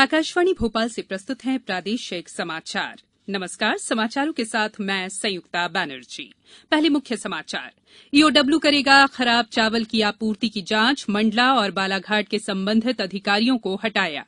आकाशवाणी भोपाल से प्रस्तुत है प्रादेशिक समाचार नमस्कार समाचारों के साथ मैं संयुक्ता बैनर्जी पहले मुख्य समाचार ईओडब्ल्यू करेगा खराब चावल की आपूर्ति की जांच मंडला और बालाघाट के संबंधित अधिकारियों को हटाया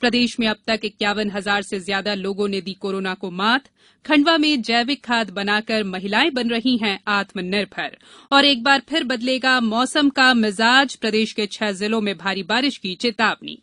प्रदेश में अब तक इक्यावन हजार से ज्यादा लोगों ने दी कोरोना को मात खंडवा में जैविक खाद बनाकर महिलाएं बन रही हैं आत्मनिर्भर और एक बार फिर बदलेगा मौसम का मिजाज प्रदेश के छह जिलों में भारी बारिश की चेतावनी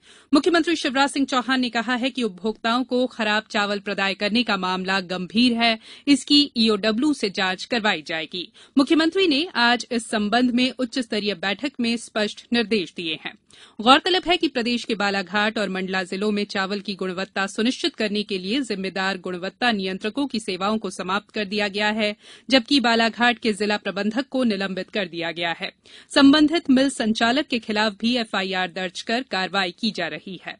मुख्यमंत्री शिवराज सिंह चौहान ने कहा है कि उपभोक्ताओं को खराब चावल प्रदाय करने का मामला गंभीर है इसकी ईओडब्ल्यू e से जांच करवाई जाएगी मुख्यमंत्री ने आज इस संबंध में उच्च स्तरीय बैठक में स्पष्ट निर्देश दिये हैं गौरतलब है कि प्रदेश के बालाघाट और मंडला जिलों में चावल की गुणवत्ता सुनिश्चित करने के लिए जिम्मेदार गुणवत्ता नियंत्रकों की सेवाओं को समाप्त कर दिया गया है जबकि बालाघाट के जिला प्रबंधक को निलंबित कर दिया गया है संबंधित मिल संचालक के खिलाफ भी एफआईआर दर्ज कर कार्रवाई की जा जा रही है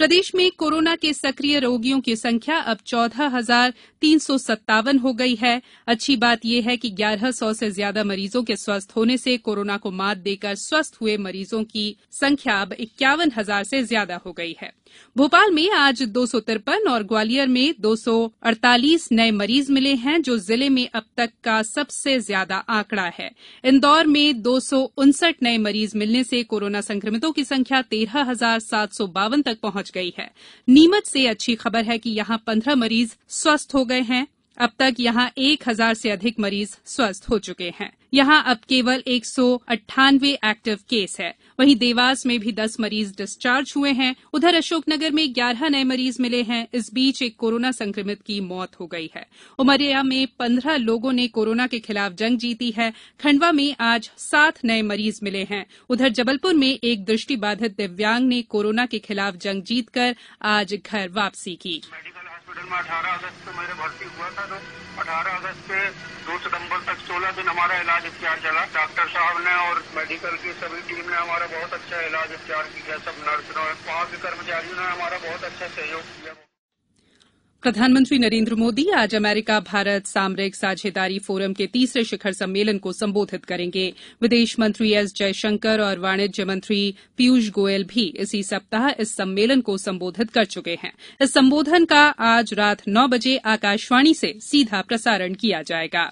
प्रदेश में कोरोना के सक्रिय रोगियों की संख्या अब चौदह हजार तीन सौ सत्तावन हो गई है अच्छी बात यह है कि ग्यारह सौ से ज्यादा मरीजों के स्वस्थ होने से कोरोना को मात देकर स्वस्थ हुए मरीजों की संख्या अब इक्यावन हजार से ज्यादा हो गई है भोपाल में आज दो सौ तिरपन और ग्वालियर में दो सौ अड़तालीस नये मरीज मिले हैं जो जिले में अब तक का सबसे ज्यादा आंकड़ा है इंदौर में दो सौ उनसठ नये मरीज मिलने से कोरोना संक्रमितों की संख्या तेरह हजार सात सौ बावन तक पहुंच गई है नीमच से अच्छी खबर है कि यहां पन्द्रह मरीज स्वस्थ हो गये हैं अब तक यहां एक हजार से अधिक मरीज स्वस्थ हो चुके हैं यहां अब केवल एक सौ अट्ठानवे एक्टिव केस है वहीं देवास में भी दस मरीज डिस्चार्ज हुए हैं उधर अशोकनगर में ग्यारह नए मरीज मिले हैं इस बीच एक कोरोना संक्रमित की मौत हो गई है उमरिया में 15 लोगों ने कोरोना के खिलाफ जंग जीती है खंडवा में आज सात नए मरीज मिले हैं उधर जबलपुर में एक दृष्टिबाधित दिव्यांग ने कोरोना के खिलाफ जंग जीतकर आज घर वापसी की में अठारह अगस्त को मेरे भर्ती हुआ था तो अठारह अगस्त से दो सितम्बर तक सोलह दिन हमारा इलाज उपचार चला डॉक्टर साहब ने और मेडिकल की सभी टीम ने हमारा बहुत अच्छा इलाज उपचार किया सब नर्स ने वहाँ के कर्मचारियों ने हमारा बहुत अच्छा सहयोग किया प्रधानमंत्री नरेन्द्र मोदी आज अमरीका भारत सामरिक साझेदारी फोरम के तीसरे शिखर सम्मेलन को संबोधित करेंगे विदेश मंत्री एस जयशंकर और वाणिज्य मंत्री पीयूष गोयल भी इसी सप्ताह इस सम्मेलन को संबोधित कर चुके हैं इस संबोधन का आज रात नौ बजे आकाशवाणी से सीधा प्रसारण किया जाएगा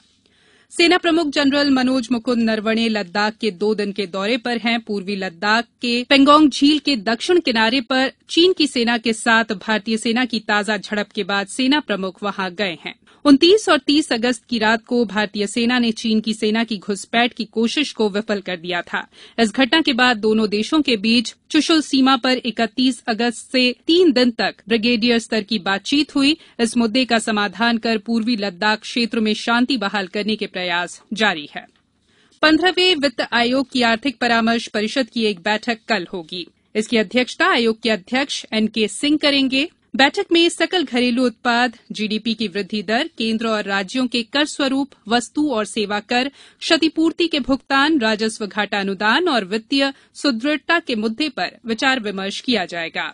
सेना प्रमुख जनरल मनोज मुकुंद नरवणे लद्दाख के दो दिन के दौरे पर हैं पूर्वी लद्दाख के पेंगोंग झील के दक्षिण किनारे पर चीन की सेना के साथ भारतीय सेना की ताजा झड़प के बाद सेना प्रमुख वहां गए हैं उनतीस और तीस अगस्त की रात को भारतीय सेना ने चीन की सेना की घुसपैठ की कोशिश को विफल कर दिया था इस घटना के बाद दोनों देशों के बीच चुशुल सीमा पर इकतीस अगस्त से तीन दिन तक ब्रिगेडियर स्तर की बातचीत हुई इस मुद्दे का समाधान कर पूर्वी लद्दाख क्षेत्र में शांति बहाल करने के प्रयास प्रयास जारी है पन्द्रहवें वित्त आयोग की आर्थिक परामर्श परिषद की एक बैठक कल होगी इसकी अध्यक्षता आयोग के अध्यक्ष एन के सिंह करेंगे बैठक में सकल घरेलू उत्पाद जीडीपी की वृद्धि दर केंद्र और राज्यों के कर स्वरूप वस्तु और सेवा कर क्षतिपूर्ति के भुगतान राजस्व घाटा अनुदान और वित्तीय सुदृढ़ता के मुद्दे पर विचार विमर्श किया जाएगा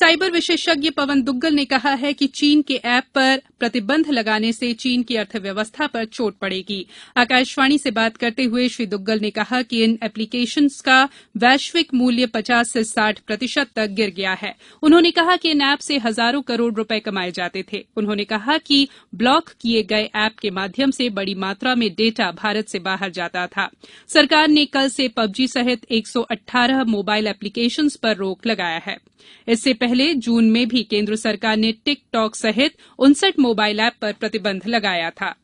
साइबर विशेषज्ञ पवन दुग्गल ने कहा है कि चीन के ऐप पर प्रतिबंध लगाने से चीन की अर्थव्यवस्था पर चोट पड़ेगी आकाशवाणी से बात करते हुए श्री दुग्गल ने कहा कि इन एप्लीकेशन का वैश्विक मूल्य पचास से साठ प्रतिशत तक गिर गया है उन्होंने कहा कि इन ऐप से हजारों करोड़ रुपए कमाए जाते थे उन्होंने कहा कि ब्लॉक किए गए ऐप के माध्यम से बड़ी मात्रा में डेटा भारत से बाहर जाता था सरकार ने कल से पबजी सहित 118 मोबाइल एप्लीकेशन पर रोक लगाया है इससे पहले जून में भी केंद्र सरकार ने टिकटॉक सहित उनसठ मोबाइल ऐप पर प्रतिबंध लगाया था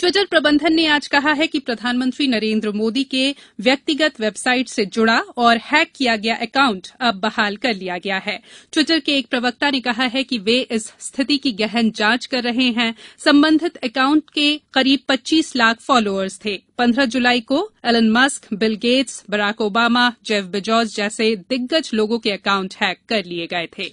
ट्विटर प्रबंधन ने आज कहा है कि प्रधानमंत्री नरेन्द्र मोदी के व्यक्तिगत वेबसाइट से जुड़ा और हैक किया गया अकाउंट अब बहाल कर लिया गया है ट्विटर के एक प्रवक्ता ने कहा है कि वे इस स्थिति की गहन जांच कर रहे हैं संबंधित अकाउंट के करीब 25 लाख फॉलोअर्स थे 15 जुलाई को Elon Musk Bill Gates Barack Obama Jeff Bezos जैसे दिग्गज लोगों के अकाउंट हैक कर लिए गए थे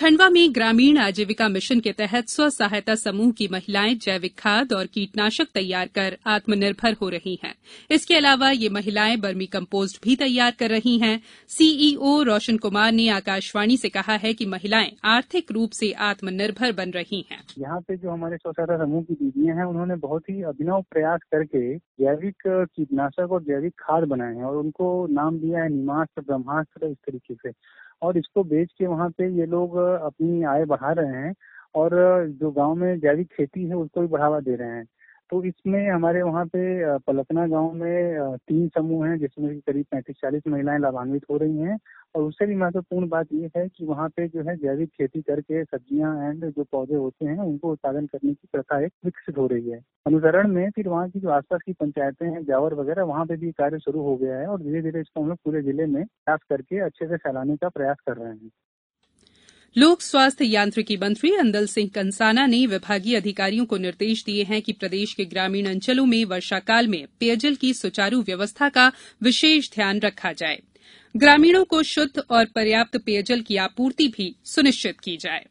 खंडवा में ग्रामीण आजीविका मिशन के तहत स्व सहायता समूह की महिलाएं जैविक खाद और कीटनाशक तैयार कर आत्मनिर्भर हो रही हैं इसके अलावा ये महिलाएं बर्मी कम्पोस्ट भी तैयार कर रही हैं सीईओ e रोशन कुमार ने आकाशवाणी से कहा है कि महिलाएं आर्थिक रूप से आत्मनिर्भर बन रही हैं यहाँ पे जो हमारे स्व सहायता समूह की दीदियां हैं उन्होंने बहुत ही अभिनव प्रयास करके जैविक कीटनाशक और जैविक खाद बनाए हैं और उनको नाम दिया है निमास्त्र ब्रह्मास्त्र इस तरीके से और इसको बेच के वहाँ पे ये लोग अपनी आय बढ़ा रहे हैं और जो गाँव में जैविक खेती है उसको भी बढ़ावा दे रहे हैं तो इसमें हमारे वहाँ पे पलकना गांव में तीन समूह हैं जिसमें करीब पैंतीस चालीस महिलाएं लाभान्वित हो रही हैं और उससे भी महत्वपूर्ण बात यह है कि वहाँ पे जो है जैविक खेती करके सब्जियां एंड जो पौधे होते हैं उनको उत्पादन करने की प्रथा एक विकसित हो रही है अनुसरण में फिर वहाँ की जो आसपास की पंचायतें हैं जावर वगैरह वहाँ पे भी कार्य शुरू हो गया है और धीरे धीरे इसको हम लोग पूरे जिले में खास करके अच्छे से फैलाने का प्रयास कर रहे हैं लोक स्वास्थ्य यांत्रिकी मंत्री अंदल सिंह कंसाना ने विभागीय अधिकारियों को निर्देश दिये हैं कि प्रदेश के ग्रामीण अंचलों में वर्षाकाल में पेयजल की सुचारू व्यवस्था का विशेष ध्यान रखा जाए ग्रामीणों को शुद्ध और पर्याप्त पेयजल की आपूर्ति भी सुनिश्चित की जाये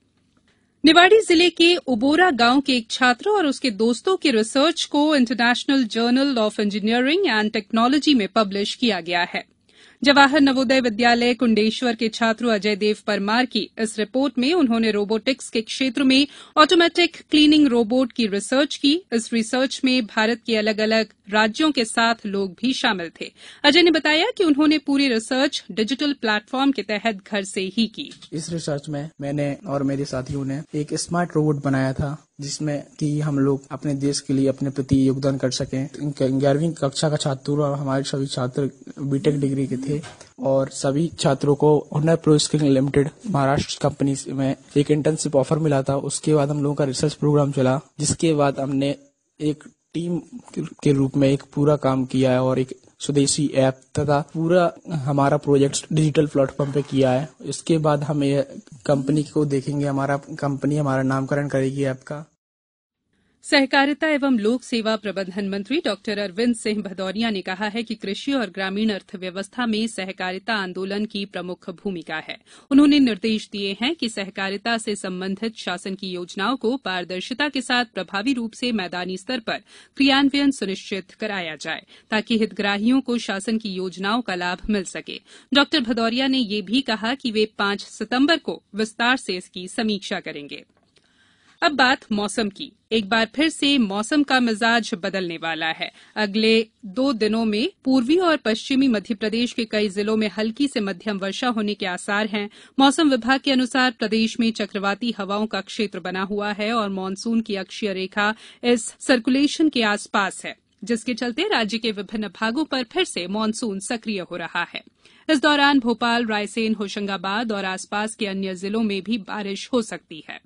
निवाड़ी जिले के उबोरा गांव के एक छात्र और उसके दोस्तों की रिसर्च को international journal of engineering and technology में पब्लिश किया गया है जवाहर नवोदय विद्यालय कुंडेश्वर के छात्र अजय देव परमार की इस रिपोर्ट में उन्होंने रोबोटिक्स के क्षेत्र में ऑटोमेटिक क्लीनिंग रोबोट की रिसर्च की इस रिसर्च में भारत के अलग अलग राज्यों के साथ लोग भी शामिल थे अजय ने बताया कि उन्होंने पूरी रिसर्च डिजिटल प्लेटफॉर्म के तहत घर से ही की इस रिसर्च में मैंने और मेरे साथियों ने एक स्मार्ट रोबोट बनाया था जिसमें कि हम लोग अपने देश के लिए अपने प्रति योगदान कर सकें ग्यारहवीं कक्षा का छात्र और हमारे सभी छात्र बीटेक डिग्री के थे और सभी छात्रों को हुनर pro skill limited Maharashtra company में एक इंटर्नशिप ऑफर मिला था उसके बाद हम लोगों का रिसर्च प्रोग्राम चला जिसके बाद हमने एक टीम के रूप में एक पूरा काम किया है और एक स्वदेशी ऐप तथा पूरा हमारा प्रोजेक्ट डिजिटल प्लेटफॉर्म पे किया है इसके बाद हम ये कंपनी को देखेंगे हमारा कंपनी हमारा नामकरण करेगी ऐप का सहकारिता एवं लोक सेवा प्रबंधन मंत्री डॉ अरविंद सिंह भदौरिया ने कहा है कि कृषि और ग्रामीण अर्थव्यवस्था में सहकारिता आंदोलन की प्रमुख भूमिका है उन्होंने निर्देश दिये हैं कि सहकारिता से संबंधित शासन की योजनाओं को पारदर्शिता के साथ प्रभावी रूप से मैदानी स्तर पर क्रियान्वयन सुनिश्चित कराया जाए ताकि हितग्राहियों को शासन की योजनाओं का लाभ मिल सके डॉ भदौरिया ने यह भी कहा कि वे पांच सितम्बर को विस्तार से इसकी समीक्षा करेंगे अब बात मौसम की एक बार फिर से मौसम का मिजाज बदलने वाला है अगले दो दिनों में पूर्वी और पश्चिमी मध्यप्रदेश के कई जिलों में हल्की से मध्यम वर्षा होने के आसार हैं मौसम विभाग के अनुसार प्रदेश में चक्रवाती हवाओं का क्षेत्र बना हुआ है और मानसून की अक्षीय रेखा इस सर्कुलेशन के आसपास है जिसके चलते राज्य के विभिन्न भागों पर फिर से मानसून सक्रिय हो रहा है इस दौरान भोपाल रायसेन होशंगाबाद और आसपास के अन्य जिलों में भी बारिश हो सकती है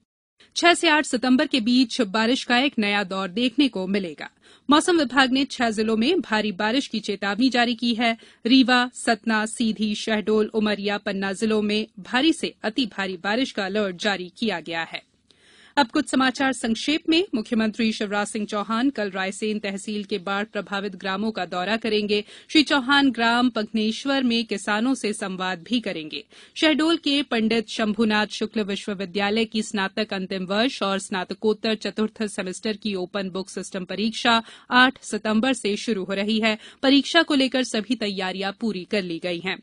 छह से आठ सितंबर के बीच बारिश का एक नया दौर देखने को मिलेगा मौसम विभाग ने छह जिलों में भारी बारिश की चेतावनी जारी की है रीवा सतना सीधी शहडोल उमरिया पन्ना जिलों में भारी से अति भारी बारिश का अलर्ट जारी किया गया है अब कुछ समाचार संक्षेप में मुख्यमंत्री शिवराज सिंह चौहान कल रायसेन तहसील के बाढ़ प्रभावित ग्रामों का दौरा करेंगे श्री चौहान ग्राम पघ्नेश्वर में किसानों से संवाद भी करेंगे शहडोल के पंडित शंभुनाथ शुक्ल विश्वविद्यालय की स्नातक अंतिम वर्ष और स्नातकोत्तर चतुर्थ सेमेस्टर की ओपन बुक सिस्टम परीक्षा आठ सितम्बर से शुरू हो रही है परीक्षा को लेकर सभी तैयारियां पूरी कर ली गई हैं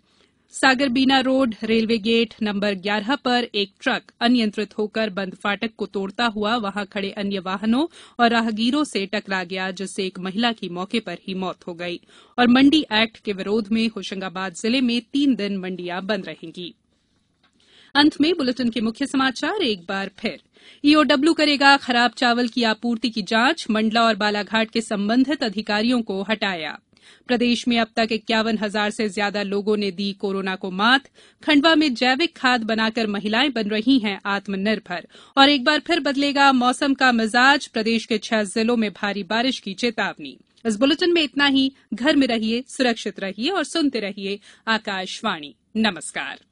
सागरबीना रोड रेलवे गेट नंबर ग्यारह पर एक ट्रक अनियंत्रित होकर बंद फाटक को तोड़ता हुआ वहां खड़े अन्य वाहनों और राहगीरों से टकरा गया जिससे एक महिला की मौके पर ही मौत हो गई और मंडी एक्ट के विरोध में होशंगाबाद जिले में तीन दिन मंडियां बंद रहेंगी अंत में बुलेटिन के मुख्य समाचार एक बार फिर ईओडब्ल्यू e करेगा खराब चावल की आपूर्ति की जांच मंडला और बालाघाट के संबंधित अधिकारियों को हटाया प्रदेश में अब तक इक्यावन हजार से ज्यादा लोगों ने दी कोरोना को मात खंडवा में जैविक खाद बनाकर महिलाएं बन रही हैं आत्मनिर्भर और एक बार फिर बदलेगा मौसम का मिजाज प्रदेश के छह जिलों में भारी बारिश की चेतावनी इस बुलेटिन में इतना ही घर में रहिए सुरक्षित रहिए और सुनते रहिए आकाशवाणी नमस्कार